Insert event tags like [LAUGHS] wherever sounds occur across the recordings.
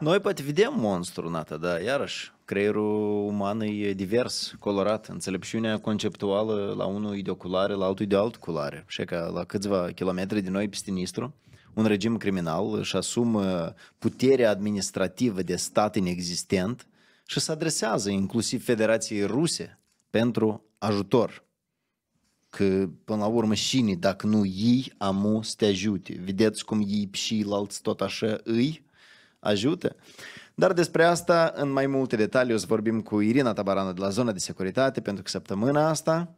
Noi vedem monstru, nata, da, iarăși, creierul uman e divers, colorat, înțelepciunea conceptuală la unul e de o culoare, la altul e de altă culoare. Și că la câțiva kilometri din noi, peste Nistru, un regim criminal își asumă puterea administrativă de stat inexistent și se adresează inclusiv Federației Ruse pentru ajutor. Că, până la urmă, și dacă nu ei amu să te ajute. Vedeți cum ei și alți tot așa îi? ajută. Dar despre asta, în mai multe detalii, o să vorbim cu Irina Tabarană de la zona de securitate, pentru că săptămâna asta,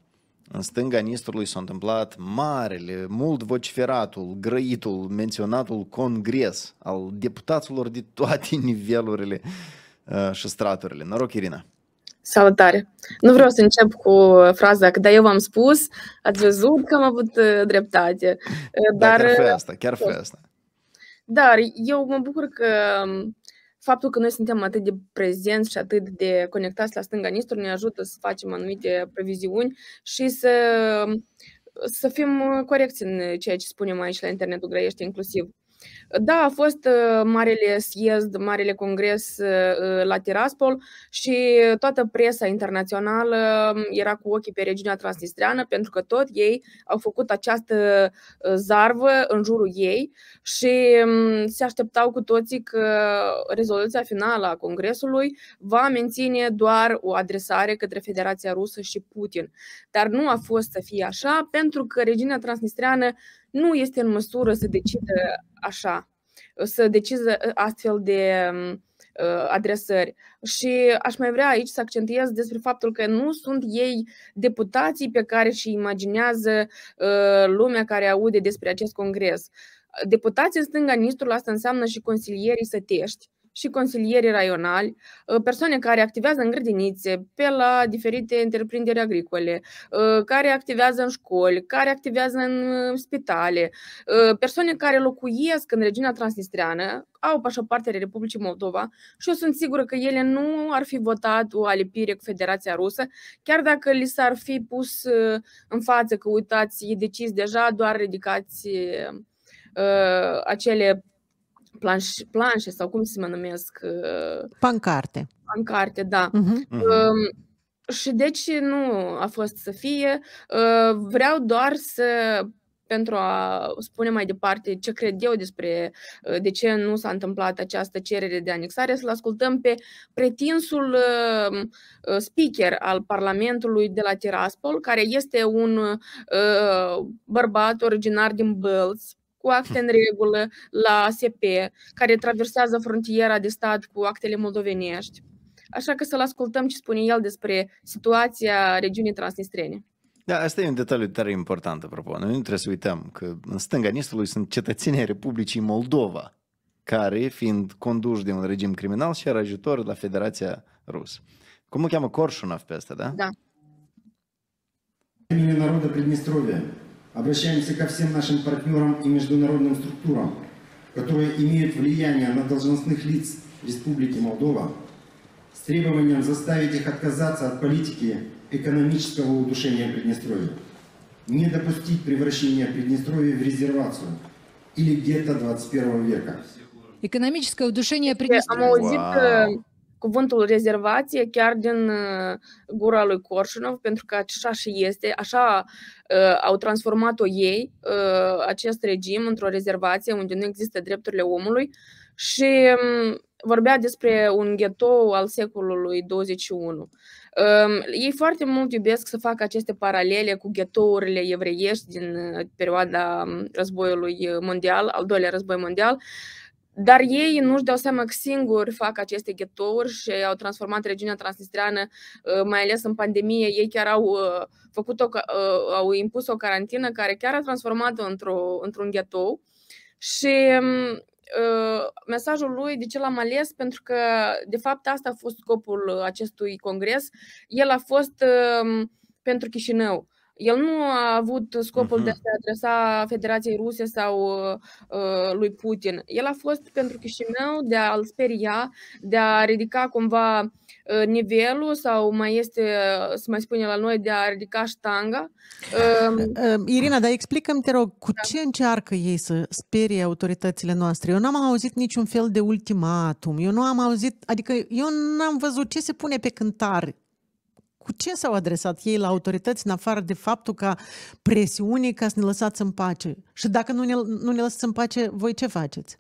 în stânga Nistrului, s-a întâmplat marele, mult vociferatul, grăitul, menționatul congres al deputaților de toate nivelurile uh, și straturile. Noroc, Irina! Salutare! Nu vreau să încep cu uh, fraza că da, eu v-am spus, ați văzut că am avut uh, dreptate. Dar... Uh, da, chiar fă asta, chiar fă asta. Dar da, eu mă bucur că um, faptul că noi suntem atât de prezenți și atât de conectați la stânga Nistru ne ajută să facem anumite previziuni și să, um, să fim corecți în ceea ce spunem aici la internetul grăiește inclusiv. Da, a fost uh, marele siezd, marele congres uh, la Tiraspol și toată presa internațională era cu ochii pe regiunea transnistreană pentru că tot ei au făcut această zarvă în jurul ei și um, se așteptau cu toții că rezoluția finală a congresului va menține doar o adresare către Federația Rusă și Putin. Dar nu a fost să fie așa pentru că regiunea transnistreană nu este în măsură să decidă așa să deciză ă, astfel de mm, ă, adresări. Și aș mai vrea aici să accentuez despre faptul că nu sunt ei deputații pe care și imaginează ă, lumea care aude despre acest congres. Deputații în stânga Nistrul, asta înseamnă și consilierii sătești, și consilieri raionali, ă, persoane care activează în grădinițe, pe la diferite întreprinderi agricole, ă, care activează în școli, care activează în ă, spitale, persoane care locuiesc în regiunea transnistreană, au pașapartele Republicii Moldova și eu sunt sigură că ele nu ar fi votat o alipire cu Federația Rusă, chiar dacă li s-ar fi pus în față că uitați, e decis deja, doar ridicați acele planș, planșe sau cum se mă numesc? Uh, pancarte. Pancarte, da. Uh-huh. Uh, și deci nu a fost să fie. Uh, vreau doar să pentru a spune mai departe ce cred eu despre uh, de ce nu s-a întâmplat această cerere de anexare, să-l ascultăm pe pretinsul um, uh, speaker al Parlamentului de la Tiraspol, care este un bărbat originar din Bălți, cu acte în regulă la SP, care traversează frontiera de stat cu actele moldovenești. Așa că să-l ascultăm ce spune el despre situația regiunii transnistrene. Da, asta e un detaliu tare important, apropo. Noi nu trebuie să uităm că în stânga Nistului sunt cetățenii Republicii Moldova, care, fiind conduși de un regim criminal, și era ajutor la Federația Rusă. Cum o cheamă Corșunov pe asta, da? Da. Народа Приднестровья Обращаемся ко всем нашим партнерам и международным структурам, которые имеют влияние на должностных лиц Республики Молдова, с требованием заставить их отказаться от политики экономического удушения Приднестровья, не допустить превращения Приднестровья в резервацию или гетто 21 века. Экономическое удушение а Приднестровья. Вау. Э, cuvântul rezervație chiar din uh, gura lui Korșunov, pentru că așa și este, așa uh, au transformat-o ei, uh, acest regim, într-o rezervație unde nu există drepturile omului și um, vorbea despre un ghetou al secolului 21. Um, ei foarte mult iubesc să facă aceste paralele cu ghetourile evreiești din uh, perioada um, războiului mondial, al doilea război mondial, dar ei nu-și dau seama că singuri fac aceste ghetouri și au transformat regiunea transnistreană, ă, mai ales în pandemie. Ei chiar au, ă, făcut o, ă, au impus o carantină care chiar a transformat într-o, într-un ghetou. Și mm, mesajul lui de ce l-am ales, pentru că, de fapt, asta a fost scopul acestui congres. El a fost pentru Chișinău. El nu a avut scopul uh-huh. de a se adresa Federației Ruse sau uh, lui Putin. El a fost pentru Chișinău de a-l speria, de a ridica cumva uh, nivelul sau mai este, uh, să mai spune la noi, de a ridica ștanga. Um, [LAUGHS] uh, uh, Irina, dar explică-mi, te rog, cu da. ce încearcă ei să sperie autoritățile noastre? Eu n-am auzit niciun fel de ultimatum, eu nu am auzit, adică eu n-am văzut ce se pune pe cântar cu ce s-au adresat ei la autorități în afară de faptul ca presiune ca să ne lăsați în pace? Și dacă nu ne, nu ne lăsați în pace, voi ce faceți?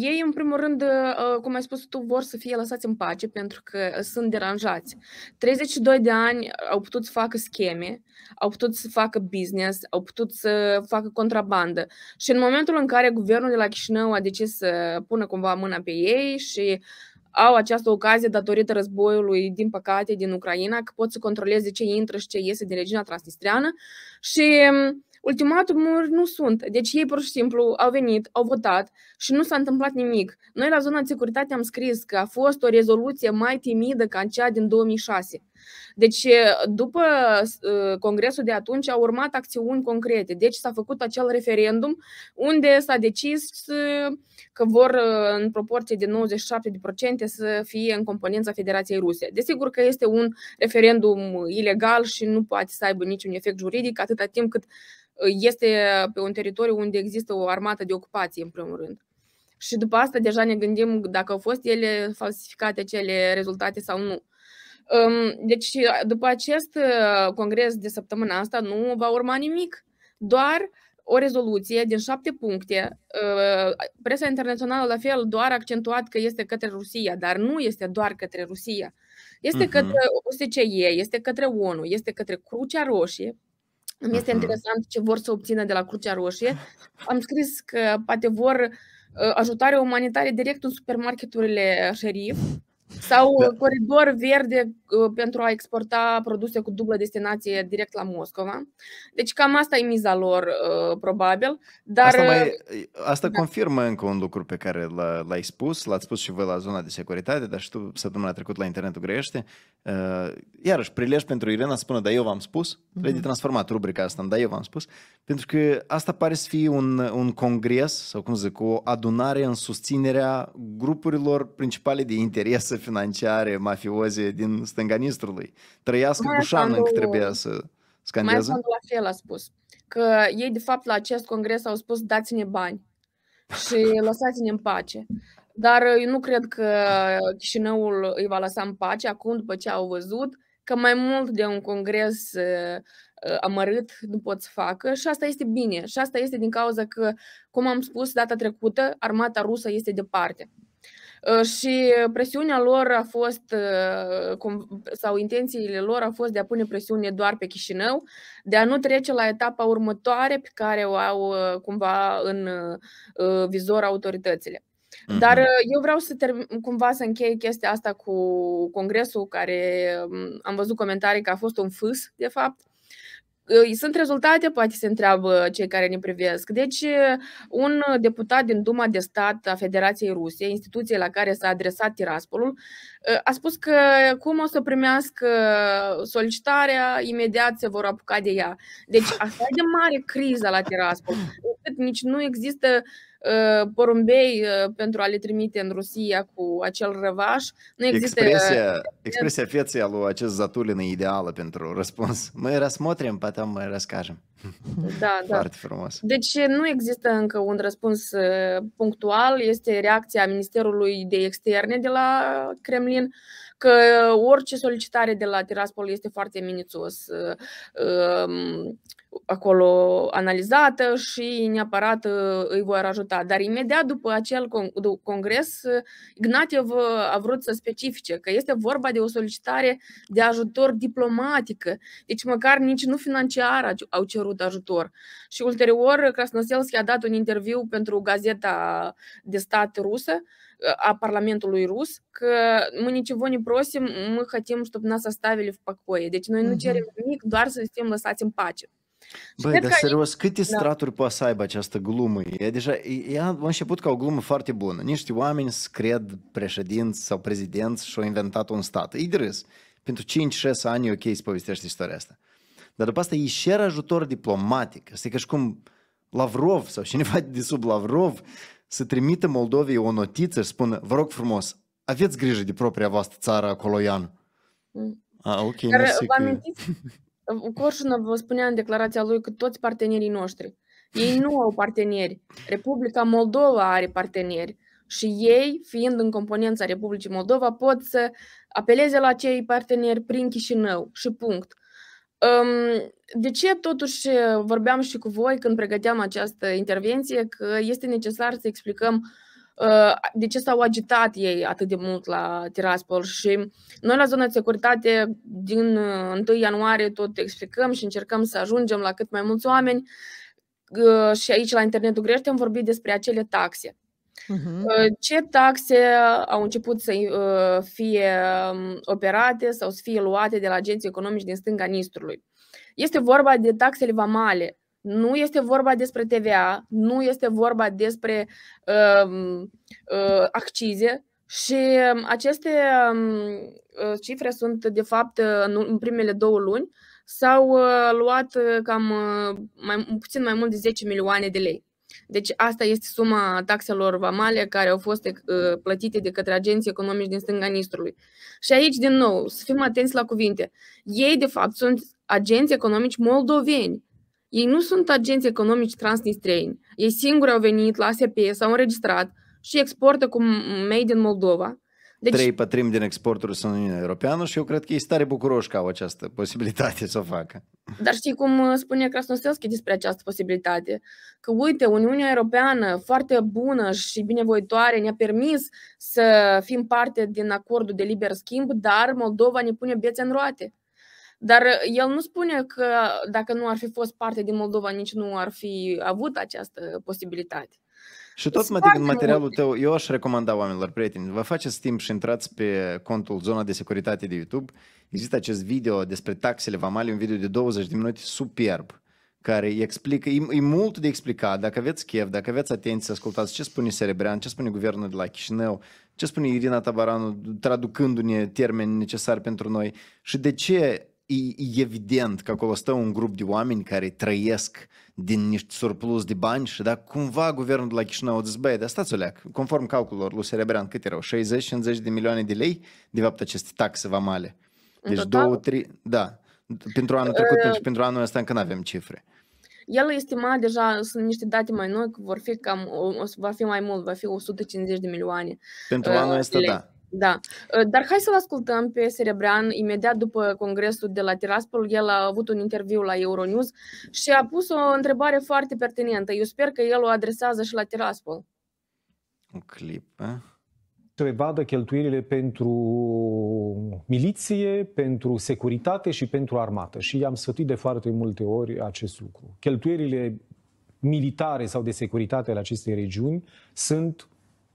ei, în primul rând, uh, cum ai spus tu, vor să fie lăsați în pace pentru că uh, sunt deranjați. 32 de ani au putut să facă scheme, au putut să facă business, au putut să facă contrabandă. Și în momentul în care guvernul de la Chișinău a decis să pună cumva mâna pe ei și uh, au această ocazie datorită războiului, din păcate, din Ucraina, că pot să controleze ce intră și ce iese din regiunea Transnistriană. și mm, ultimatumuri nu sunt. Deci ei pur și simplu au venit, au votat și nu s-a întâmplat nimic. Noi la zona de securitate am scris că a fost o rezoluție mai timidă ca cea din 2006 deci, după congresul de atunci au urmat acțiuni concrete. Deci s-a făcut acel referendum unde s-a decis că vor în proporție de 97% să fie în componența Federației Ruse. Desigur că este un referendum ilegal și nu poate să aibă niciun efect juridic atâta timp cât este pe un teritoriu unde există o armată de ocupație, în primul rând. Și după asta deja ne gândim dacă au fost ele falsificate acele rezultate sau nu. Deci, după acest uh, congres de săptămâna asta nu va urma nimic, doar o rezoluție din șapte puncte. Uh, presa internațională, la fel, doar accentuat că este către Rusia, dar nu este doar către Rusia. Este uh-huh. către OSCE, este către ONU, este către Crucea Roșie. mi este uh-huh. interesant ce vor să obțină de la Crucea Roșie. Am scris că poate vor uh, ajutare umanitare direct în supermarketurile șerif. Sau da. coridor verde Uh, pentru a exporta produse cu dublă destinație direct la Moscova. Deci cam asta e miza lor, uh, probabil. Dar... Asta, mai, uh, asta da. confirmă încă un lucru pe care l-ai spus, l-ați spus și voi la zona de securitate, dar și tu săptămâna trecut la internetul grește. Iarăși, prilej pentru Irena să spună, da, eu v-am spus, mm-hmm. de transformat rubrica asta în da, eu v-am spus, pentru că asta pare să fie un, un congres, sau cum zic, o adunare în susținerea grupurilor principale de interese financiare, mafioze din stânga stânganistrului. Trăiască mai încă trebuia să scandeze. Mai la fel a spus. Că ei, de fapt, la acest congres au spus dați-ne bani și lăsați-ne în pace. Dar eu nu cred că Chișinăul îi va lăsa în pace acum, după ce au văzut că mai mult de un congres amărât nu pot să facă și asta este bine. Și asta este din cauza că, cum am spus data trecută, armata rusă este departe. Ă, și presiunea lor a fost, ă, sau intențiile lor a fost de a pune presiune doar pe Chișinău, de a nu trece la etapa următoare pe care o au ă, cumva în vizor autoritățile. Mhm. Dar eu vreau să termin, cumva să închei chestia asta cu congresul care am văzut comentarii că a fost un fâs, de fapt. Sunt rezultate, poate se întreabă cei care ne privesc. Deci, un deputat din Duma de Stat a Federației Rusiei, instituție la care s-a adresat Tiraspolul, a spus că cum o să primească solicitarea, imediat se vor apuca de ea. Deci, asta [LAUGHS] e de mare criză la Tiraspol, încât nici nu există uh, porumbei э, э, pentru a le trimite în Rusia cu acel răvaș. Nu există... Expresia, uh, expresia feței a lui acest Zatulin e ideală pentru răspuns. [LAUGHS] Mai răsmotrim, poate mai răscajem. [LAUGHS] Da, da. Foarte frumos. Deci uh, nu există încă un răspuns uh, punctual, este reacția Ministerului de Externe de la Kremlin. Uh, că orice solicitare de la Tiraspol este foarte minițos uh, um, acolo analizată și neapărat uh, îi voi ajuta. Dar imediat după acel congres, Ignatiev a vrut să specifice că este vorba de o solicitare de ajutor diplomatică, deci măcar nici nu financiar au cerut ajutor. Și ulterior, Krasnoselski a dat un interviu pentru gazeta de stat rusă Э, о парламентului рус, că мы ничего не просим, мы хотим, чтобы нас оставили в покое. Deci noi mm-hmm. nu cerem nimic, doar să fim lăsați în pace. Băi, dar serios, câte straturi da. poate să aibă această glumă? E deja, e, a început ca o glumă foarte bună. Niște oameni cred președinți sau prezidenți și au inventat un stat. E de râs. Pentru 5-6 ani e ok să povestești istoria asta. Dar după asta e și ajutor diplomatic. Asta e ca și cum Lavrov sau cineva de sub Lavrov să trimită Moldovei o notiță și spună, vă rog frumos, aveți grijă de propria voastră țară Ian. Mm. Ah, ok, Dar vă că... amintiți? [LAUGHS] vă spunea în declarația lui că toți partenerii noștri, ei nu au parteneri. Republica Moldova are parteneri și ei, fiind în componența Republicii Moldova, pot să apeleze la cei parteneri prin Chișinău și punct. De ce totuși eh, vorbeam și cu voi când pregăteam această intervenție că este necesar să explicăm eh, de ce s-au agitat ei atât de mult la Tiraspol și noi la zona de securitate din 1 eh, ianuarie tot explicăm și încercăm să ajungem la cât mai mulți oameni și aici la internetul grește am vorbit despre acele taxe. Uh-huh. Ce taxe au început să uh, fie um, operate sau să fie luate de la agenții economici din stânga Nistrului? Este vorba de taxele vamale. Nu este vorba despre TVA, nu este vorba despre uh, uh, accize și um, aceste uh, cifre sunt, de fapt, în, în primele două luni s-au uh, luat uh, cam uh, mai, puțin mai mult de 10 milioane de lei. Deci asta este suma taxelor vamale care au fost uh, plătite de către agenții economici din stânga Nistrului. Și aici, din nou, să fim atenți la cuvinte. Ei, de fapt, sunt agenți economici moldoveni. Ei nu sunt agenți economici transnistreni. Ei singuri au venit la SP, s-au înregistrat și exportă cu Made in Moldova. Deci... Trei pătrimi din exporturi sunt în Uniunea Europeană și eu cred că ei stare bucuroși că au această posibilitate să o facă. Dar știi cum spune Krasnoselski despre această posibilitate? Că uite, Uniunea Europeană foarte bună și binevoitoare ne-a permis să fim parte din acordul de liber schimb, dar Moldova ne pune bețe în roate. Dar el nu spune că dacă nu ar fi fost parte din Moldova, nici nu ar fi avut această posibilitate. Și tot mă în materialul tău, eu aș recomanda oamenilor, prieteni, vă faceți timp și intrați pe contul Zona de Securitate de YouTube. Există acest video despre taxele vamale, un video de 20 de minute superb, care îi explică, e, e mult de explicat, dacă aveți chef, dacă aveți atenție să ascultați ce spune Serebrean, ce spune guvernul de la Chișinău, ce spune Irina Tabaranu, traducându-ne termeni necesari pentru noi și de ce e, e evident că acolo stă un grup de oameni care trăiesc uh, din niște surplus de bani și da, cumva guvernul de la Chișinău zis, băi, dar stați o leac, conform calculor lui Serebrean, cât erau? 60-50 de milioane de lei, de fapt, aceste taxe vamale. Deci Total? două, trei, da, pentru anul trecut, pentru, ă. pentru anul ăsta încă nu avem cifre. El estima deja, sunt niște date mai noi, că vor fi cam, o, va fi mai mult, va fi 150 de milioane. Pentru ă, anul ăsta, da. Da. Ă, dar hai să-l ascultăm pe Serebrean imediat după congresul de la Tiraspol. El a avut un interviu la Euronews și a pus o întrebare foarte pertinentă. Eu sper că el o adresează și la Tiraspol. Un clip, eh? să revadă cheltuielile pentru miliție, pentru securitate și pentru armată. Și i-am sfătuit de foarte multe ori acest lucru. Cheltuielile militare sau de securitate ale acestei regiuni sunt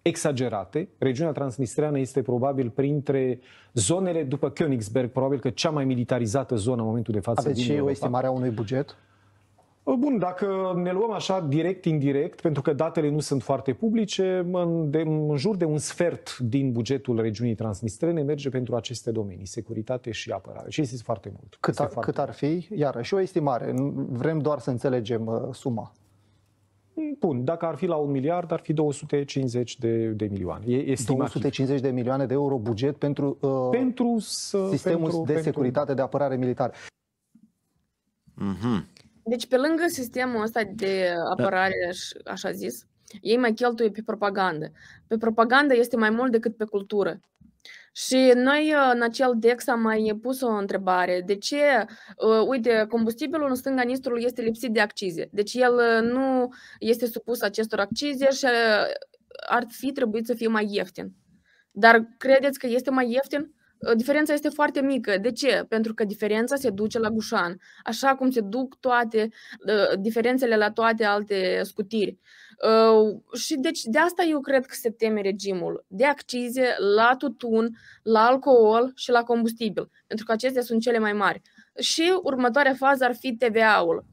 exagerate. Regiunea transnistreană este probabil printre zonele după Königsberg, probabil că cea mai militarizată zonă în momentul de față. Aveți și o estimare a unui buget? Bun, dacă ne luăm așa direct, indirect, pentru că datele nu sunt foarte publice, în, de, în jur de un sfert din bugetul regiunii transnistrene merge pentru aceste domenii, securitate și apărare. Și este foarte mult. Cât, este ar, foarte cât mult. ar fi? Iarăși o estimare. Vrem doar să înțelegem uh, suma. Bun, dacă ar fi la un miliard, ar fi 250 de, de milioane. E 250 de milioane de euro buget pentru, uh, pentru să, sistemul pentru, de pentru... securitate de apărare militară. Mm-hmm. Deci pe lângă sistemul ăsta de apărare, da. așa zis, ei mai cheltuie pe propagandă. Pe propagandă este mai mult decât pe cultură. Și noi uh, în acel DEX am mai pus o întrebare. De ce, uh, uite, combustibilul în stânga Nistrului este lipsit de accize? Deci el uh, nu este supus acestor accize și ar fi trebuit să fie mai ieftin. Dar credeți că este mai ieftin? Diferența este foarte mică. De ce? Pentru că diferența se duce la gușan, așa cum se duc toate diferențele la toate alte scutiri. Ă, și deci de asta eu cred că se teme regimul, de accize la tutun, la alcool și la combustibil, pentru că acestea sunt cele mai mari. Și următoarea fază ar fi TVA-ul.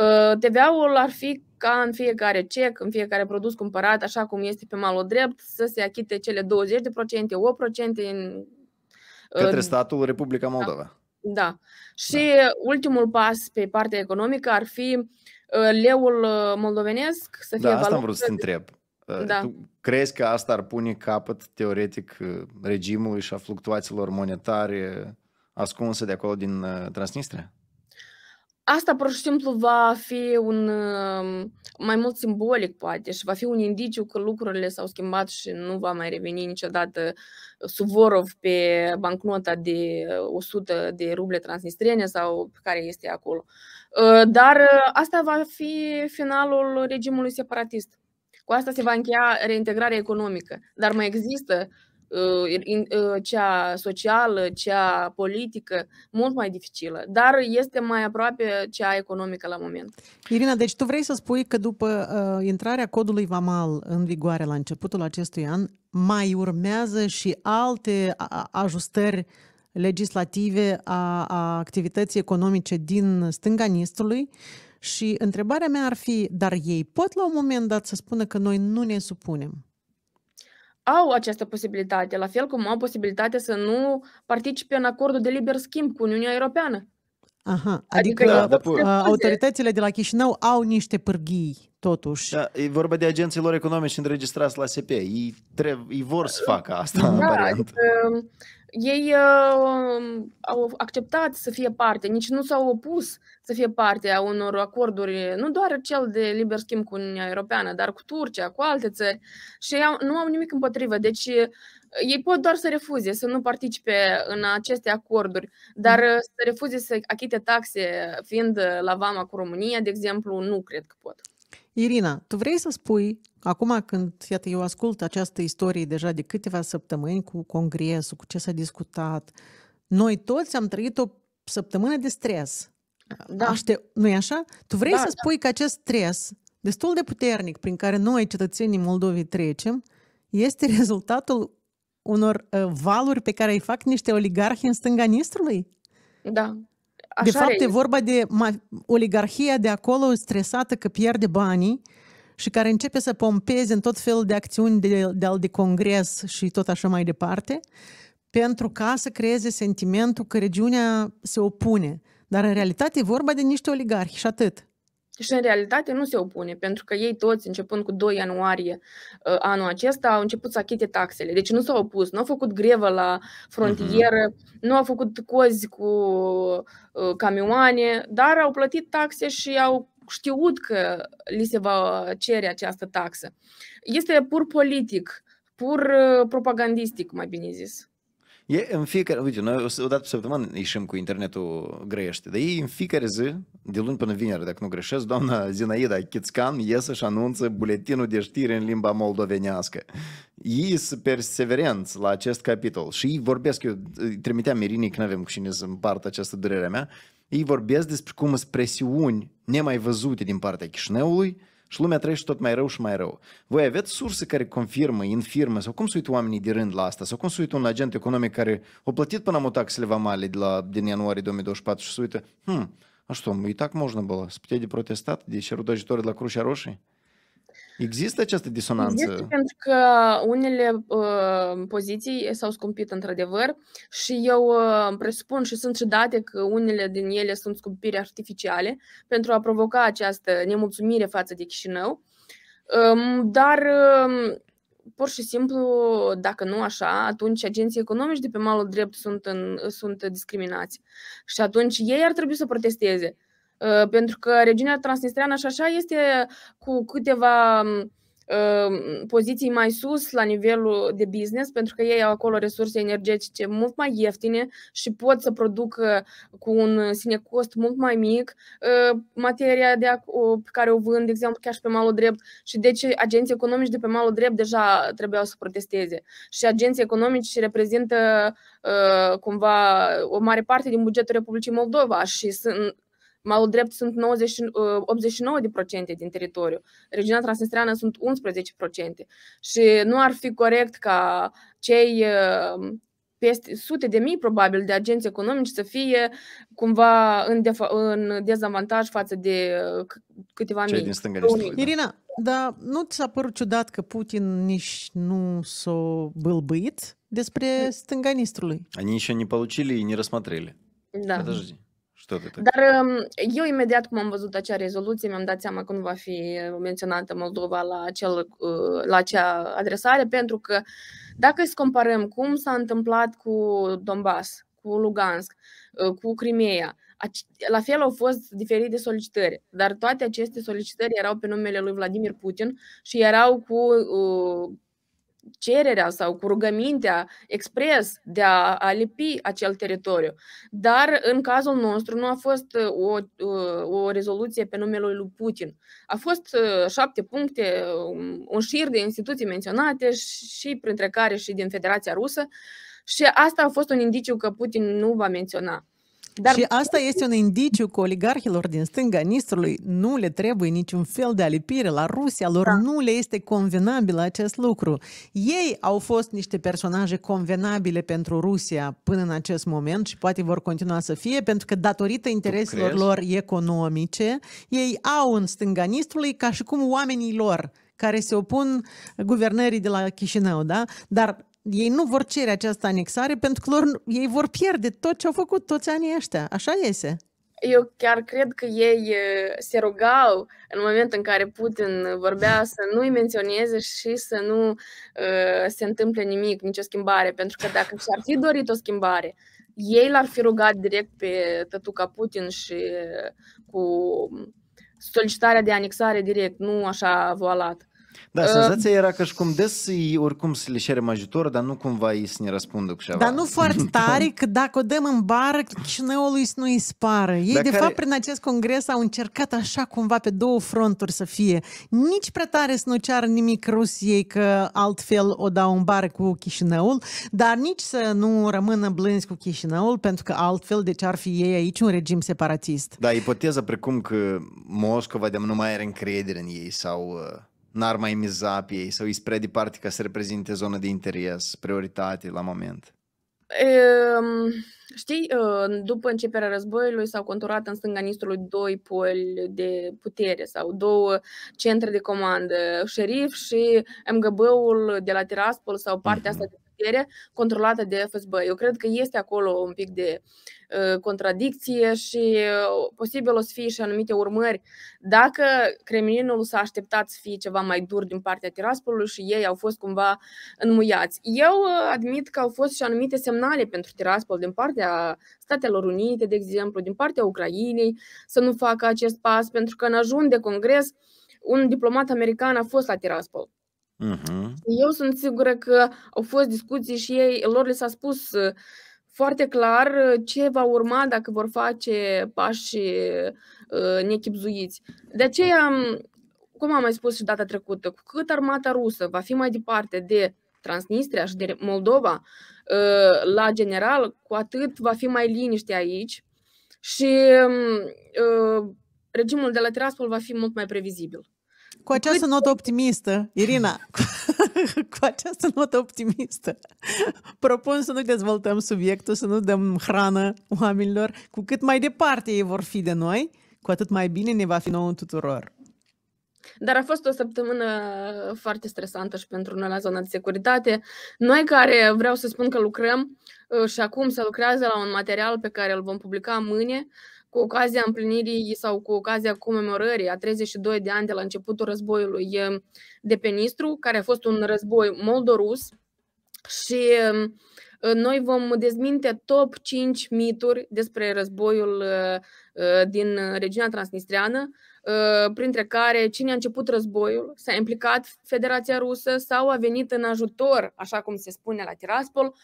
Ă, TVA-ul ar fi ca în fiecare cec, în fiecare produs cumpărat, așa cum este pe malul drept, să se achite cele 20%, 8% în... Către statul Republica da. Moldova. Da. da. Și da. ultimul pas pe partea economică ar fi Uh, leul uh, moldovenesc să fie da, asta am vrut să te întreb. Uh, da. Tu crezi că asta ar pune capăt, teoretic, regimului și a fluctuațiilor monetare ascunse de acolo din Transnistria? Asta pur și simplu va fi un um, mai mult simbolic, poate, și va fi un indiciu că lucrurile s-au schimbat și nu va mai reveni niciodată Suvorov pe bancnota de 100 de ruble transnistrene sau care este acolo. Uh, Ă, dar ă, asta va fi finalul regimului separatist. Cu asta se va încheia reintegrarea economică. Dar mai există ă, cea socială, cea politică, mult mai dificilă, dar este mai aproape cea economică la moment. Irina, deci tu vrei să spui că după uh, intrarea codului VAMAL în vigoare la începutul acestui an, mai urmează și alte ajustări legislative, a, a activității economice din stânga Nistrului și întrebarea mea ar fi, dar ei pot la un moment dat să spună că noi nu ne supunem? Au această posibilitate, la fel cum au posibilitatea să nu participe în acordul de liber schimb cu Uniunea Europeană. Aha, adică, adică da, uh, autoritățile de la Chișinău au niște pârghii, totuși. Da, e vorba de agenții lor economici înregistrați la SP. Ei, trebuie, ei vor să facă asta, da, în Adică, ei uh, um, au acceptat să fie parte, nici nu s-au opus să fie parte a unor acorduri, nu doar cel de liber schimb cu Uniunea Europeană, dar cu Turcia, cu alte țări și ei au, nu au nimic împotrivă. Deci uh, ei pot doar să refuze, să nu participe în aceste acorduri, dar uh, să refuze să achite taxe, fiind la vama cu România, de exemplu, nu cred că pot. Irina, tu vrei să spui, acum când, iată, eu ascult această istorie deja de câteva săptămâni cu congresul, cu ce s-a discutat, noi toți am trăit o săptămână de stres. Da. Aște... nu e așa? Tu vrei da, să da. spui da. că acest stres destul de puternic prin care noi, cetățenii Moldovei, trecem, este rezultatul unor uh, valuri pe care îi fac niște oligarhi în stânga Nistrului? Da, Așa de fapt, e vorba de oligarhia de acolo stresată că pierde banii și care începe să pompeze în tot felul de acțiuni de, de al de congres și tot așa mai departe, pentru ca să creeze sentimentul că regiunea se opune. Dar în realitate e vorba de niște oligarhi și atât și în realitate nu se opune, pentru că ei toți, începând cu 2 ianuarie ă, anul acesta, au început să achite taxele. Deci nu s-au opus, nu au făcut grevă la mm-hmm. frontieră, uh-huh. nu au făcut cozi cu ă, camioane, dar au plătit taxe și au știut că li se va cere această taxă. Este pur politic, pur ă, propagandistic, mai bine zis. E în fiecare, uite, noi o dată pe săptămână ieșim cu internetul grește, dar ei în fiecare zi, de luni până vineri, dacă nu greșesc, doamna Zinaida Chițcan iese și anunță buletinul de știri în limba moldovenească. Ei sunt perseverenți la acest capitol și ei vorbesc, eu trimiteam că când avem cu cine să împartă această durere mea, ei vorbesc despre cum sunt presiuni nemai văzute din partea Chișneului, și lumea trăiește tot mai rău și mai rău. Voi aveți surse care confirmă, infirmă, sau cum sunt oamenii de rând la asta, sau cum sunt un agent economic care a plătit până am taxele vamale de la, din ianuarie 2024 și se uită, hm, știu, e tak так можно să de protestat, de еще de la Crușa Roșie? Există această disonanță? Există pentru că unele uh, poziții s-au scumpit într-adevăr și eu uh, presupun și sunt și date că unele din ele sunt scumpiri artificiale pentru a provoca această nemulțumire față de Chișinău. Um, dar um, pur și simplu, dacă nu așa, atunci agenții economici de pe malul drept sunt, în, sunt discriminați. Și atunci ei ar trebui să protesteze. Uh, Uh, pentru că regiunea transnistreană și așa este cu câteva um, um, poziții mai sus la nivelul de business, pentru că ei au acolo resurse energetice mult mai ieftine și pot să producă cu un sine cost mult mai mic uh, materia de pe care o vând, de exemplu, chiar și pe malul drept. Și deci agenții economici de pe malul drept deja trebuiau să protesteze. Și agenții economici reprezintă uh, cumva o mare parte din bugetul Republicii Moldova și sunt, Malul drept sunt 90, 89% uh, din teritoriu. Regiunea transnistreană sunt 11%. Și nu ar fi corect ca cei uh, peste sute de mii, probabil, de agenți economici să fie cumva în, defa- în dezavantaj față de uh, câteva Cei mii. din stânga da. Irina, dar nu ți s-a părut ciudat că Putin nici nu s-a bâlbâit despre stânganistrului? Они еще nu получили и не рассмотрели. Da. Подожди. Dar um, eu imediat cum am văzut acea rezoluție, mi-am dat seama că nu va fi menționată Moldova la, acel, uh, la acea adresare, pentru că dacă îți comparăm cum s-a întâmplat cu Donbass, cu Lugansk, uh, cu Crimea, la fel au fost diferite solicitări, dar toate aceste solicitări erau pe numele lui Vladimir Putin și erau cu uh, cererea sau cu rugămintea expres de a, a lipi acel teritoriu. Dar în cazul nostru nu a fost uh, o, uh, o rezoluție pe numele lui Putin. A fost uh, șapte puncte, un șir de instituții menționate și printre care și din Federația Rusă și asta a fost un indiciu că Putin nu va menționa. Dar... Și asta este un indiciu că oligarhilor din stânga Nistrului nu le trebuie niciun fel de alipire la Rusia, lor da. nu le este convenabil acest lucru. Ei au fost niște personaje convenabile pentru Rusia până în acest moment și poate vor continua să fie, pentru că datorită intereselor lor economice, ei au în stânga Nistrului ca și cum oamenii lor care se opun guvernării de la Chișinău, da? Dar ei nu vor cere această anexare pentru că lor, ei vor pierde tot ce au făcut toți anii ăștia. Așa iese. Eu chiar cred că ei se rugau în momentul în care Putin vorbea să nu-i menționeze și să nu uh, se întâmple nimic, nicio schimbare, pentru că dacă și-ar fi dorit o schimbare, ei l-ar fi rugat direct pe tătuca Putin și cu solicitarea de anexare direct, nu așa voalat. Da, ă, senzația uh, era că și cum des îi, oricum să le șerem ajutor, dar nu cumva ei să ne răspundă cu ceva. Dar nu foarte [LAUGHS] da. tare, că dacă o dăm în bară, Chișinăului să nu îi spară. Ei, dar de care... fapt, prin acest congres au încercat așa cumva pe două fronturi să fie. Nici prea tare să nu ceară nimic Rusiei, că altfel o dau în bară cu Chișinăul, dar nici să nu rămână blânzi cu Chișinăul, pentru că altfel, deci ar fi ei aici un regim separatist. Da, ipoteza precum că Moscova de nu mai are încredere în ei sau... Uh n-ar mai miza pe ei sau îi spre departe ca să reprezinte zona de interes, prioritate la moment? E, ehm, știi, uh, după începerea războiului s-au conturat în stânga Nistrului doi poli de putere sau două centre de comandă, șerif și MGB-ul de la Tiraspol sau partea mhm. asta de negociere controlată de FSB. Eu cred că este acolo un pic de ă, contradicție și ă, posibil o să fie și anumite urmări dacă Kremlinul s-a așteptat să fie ceva mai dur din partea Tiraspolului și ei au fost cumva înmuiați. Eu ă, admit că au fost și anumite semnale pentru Tiraspol din partea Statelor Unite, de exemplu, din partea Ucrainei, să nu facă acest pas, pentru că în ajun de congres un diplomat american a fost la Tiraspol Uh-huh. Eu sunt sigură că au fost discuții și ei, lor le s-a spus uh, foarte clar uh, ce va urma dacă vor face pași uh, nechipzuiți. De aceea, cum am mai spus și data trecută, cu cât armata rusă va fi mai departe de Transnistria și de Moldova, la general, cu atât va fi mai liniște aici și regimul de la Tiraspol va fi mult mai previzibil. Cu această notă optimistă, Irina, [LAUGHS] cu, această notă optimistă, propun să nu dezvoltăm subiectul, să nu dăm hrană oamenilor. Cu cât mai departe ei vor fi de noi, cu atât mai bine ne va fi nouă tuturor. Dar a fost o săptămână foarte stresantă și pentru noi la zona de securitate. Noi care vreau să spun că lucrăm uh, și acum se lucrează la un material pe care îl vom publica mâine, cu ocazia împlinirii sau cu ocazia comemorării a 32 de ani de la începutul războiului de pe Nistru, care a fost un război moldorus și noi vom dezminte top 5 mituri despre războiul din regiunea transnistreană, printre care cine a început războiul, s-a implicat Federația Rusă sau a venit în ajutor, așa cum se spune la Tiraspol,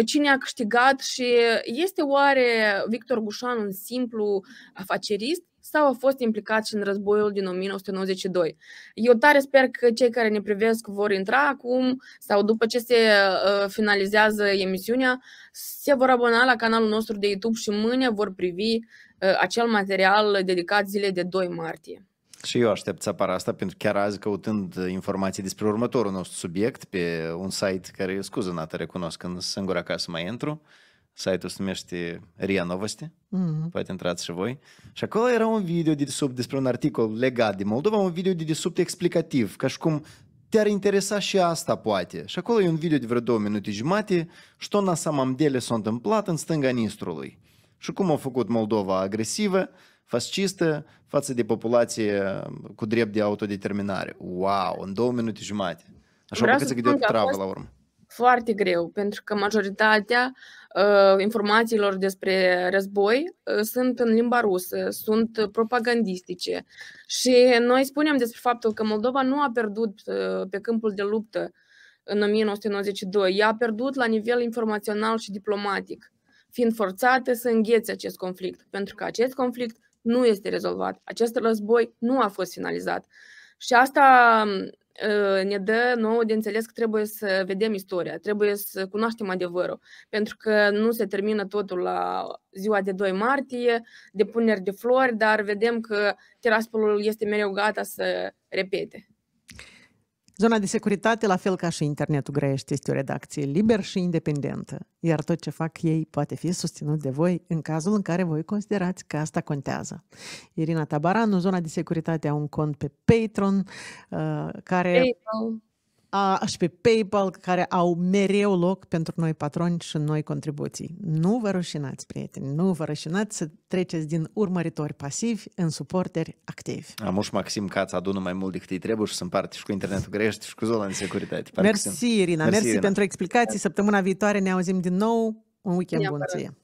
cine a câștigat și este oare Victor Gușan un simplu afacerist sau a fost implicat și în războiul din 1992. Eu tare sper că cei care ne privesc vor intra acum sau după ce se uh, finalizează emisiunea, se vor abona la canalul nostru de YouTube și mâine vor privi uh, acel material dedicat zilei de 2 martie. Și eu aștept apară asta pentru chiar azi căutând informații despre următorul nostru subiect pe un site care, scuză, n-a recunosc, când singur acasă mai intru, site-ul se numește RIA Novosti, mm-hmm. poate intrați și voi. Și acolo era un video de sub despre un articol legat de Moldova, un video de sub explicativ, ca și cum te-ar interesa și asta poate. Și acolo e un video de vreo două minute jumate, știu na samam dele s-a întâmplat în stânga Nistrului. Și cum a făcut Moldova agresivă, fascistă față de populație cu drept de autodeterminare. Wow, în două minute jumate. Așa că se gândea travă la urmă. Foarte greu, pentru că majoritatea uh, informațiilor despre război uh, sunt în limba rusă, sunt propagandistice. Și noi spunem despre faptul că Moldova nu a pierdut uh, pe câmpul de luptă în 1992, ea a pierdut la nivel informațional și diplomatic, fiind forțată să înghețe acest conflict, pentru că acest conflict nu este rezolvat. Acest război nu a fost finalizat. Și asta uh, ne dă nouă de înțeles că trebuie să vedem istoria, trebuie să cunoaștem adevărul, pentru că nu se termină totul la ziua de 2 martie, de de flori, dar vedem că tiraspolul este mereu gata să repete. Zona de securitate, la fel ca și internetul grăiești, este o redacție liber și independentă, iar tot ce fac ei poate fi susținut de voi în cazul în care voi considerați că asta contează. Irina Tabaranu, Zona de securitate, a un cont pe Patreon, uh, care... Patreon și pe PayPal, care au mereu loc pentru noi patroni și noi contribuții. Nu vă rușinați, prieteni, nu vă rușinați să treceți din urmăritori pasivi în suporteri activi. Amuș Maxim Caț adună mai mult decât îi trebuie și să împarte și cu internetul greșit și cu zona în securitate. Mersi, Irina, mersi, mersi Irina. pentru explicații. Săptămâna viitoare ne auzim din nou. Un weekend Neapărat. bun ție!